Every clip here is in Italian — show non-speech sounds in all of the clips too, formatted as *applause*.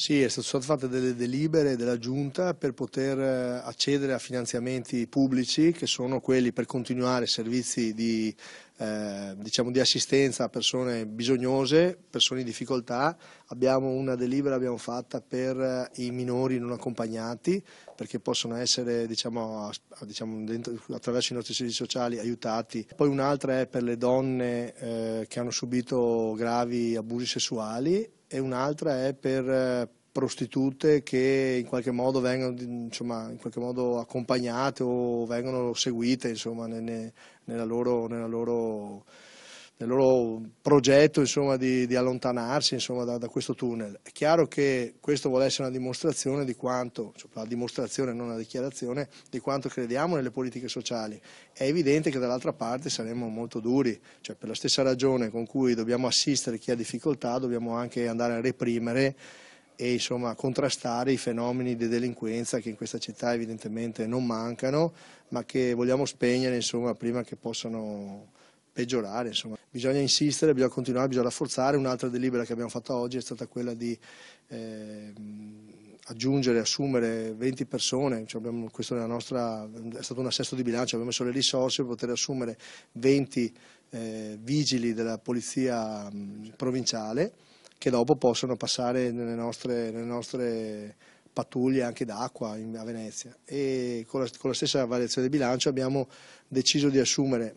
Sì, sono state fatte delle delibere della Giunta per poter eh, accedere a finanziamenti pubblici che sono quelli per continuare servizi di eh, diciamo di assistenza a persone bisognose, persone in difficoltà. Abbiamo una delibera abbiamo fatta per eh, i minori non accompagnati perché possono essere diciamo, diciamo, dentro, attraverso i nostri servizi sociali aiutati. Poi un'altra è per le donne eh, che hanno subito gravi abusi sessuali e un'altra è per eh, prostitute che in qualche modo vengono insomma, qualche modo accompagnate o vengono seguite insomma, nelle, nella loro, nella loro, nel loro progetto insomma, di, di, allontanarsi da, da, questo tunnel. È chiaro che questo vuole essere una dimostrazione di quanto, cioè la dimostrazione non una dichiarazione, di quanto crediamo nelle politiche sociali. È evidente che dall'altra parte saremmo molto duri, cioè per la stessa ragione con cui dobbiamo assistere chi ha difficoltà dobbiamo anche andare a reprimere e insomma, contrastare i fenomeni di delinquenza che in questa città evidentemente non mancano, ma che vogliamo spegnere insomma, prima che possano peggiorare. Insomma. Bisogna insistere, bisogna continuare, bisogna rafforzare. Un'altra delibera che abbiamo fatto oggi è stata quella di eh, aggiungere, assumere 20 persone, cioè abbiamo, questo è, nostra, è stato un assesto di bilancio, abbiamo messo le risorse per poter assumere 20 eh, vigili della polizia mh, provinciale che dopo possono passare nelle nostre, nelle nostre pattuglie anche d'acqua a Venezia. E con la, con la stessa variazione di bilancio abbiamo deciso di assumere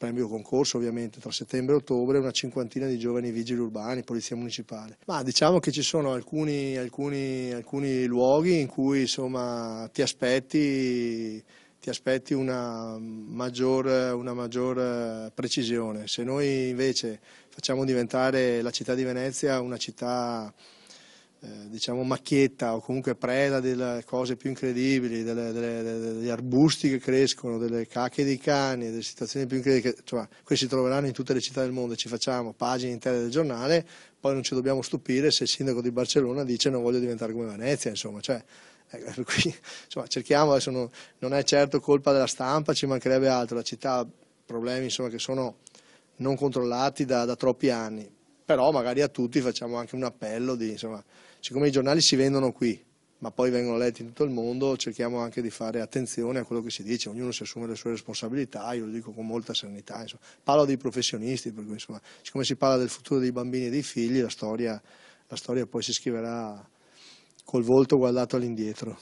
premio concorso ovviamente tra settembre e ottobre una cinquantina di giovani vigili urbani, polizia municipale. Ma diciamo che ci sono alcuni, alcuni, alcuni luoghi in cui insomma, ti aspetti ti aspetti una maggior, una maggior, eh, precisione. Se noi invece facciamo diventare la città di Venezia una città eh, diciamo macchietta o comunque preda delle cose più incredibili, delle, delle, degli arbusti che crescono, delle cacche dei cani, delle situazioni più incredibili, che, cioè, questi si troveranno in tutte le città del mondo, ci facciamo pagine intere del giornale, poi non ci dobbiamo stupire se il sindaco di Barcellona dice non voglio diventare come Venezia, insomma, cioè, per eh, cui *laughs* insomma, cerchiamo, adesso non, non, è certo colpa della stampa, ci mancherebbe altro, la città ha problemi insomma, che sono non controllati da, da, troppi anni, però magari a tutti facciamo anche un appello, di, insomma, siccome i giornali si vendono qui, ma poi vengono letti in tutto il mondo, cerchiamo anche di fare attenzione a quello che si dice, ognuno si assume le sue responsabilità, io lo dico con molta serenità, insomma. parlo dei professionisti, perché insomma, siccome si parla del futuro dei bambini e dei figli, la storia, la storia poi si scriverà col volto guardato all'indietro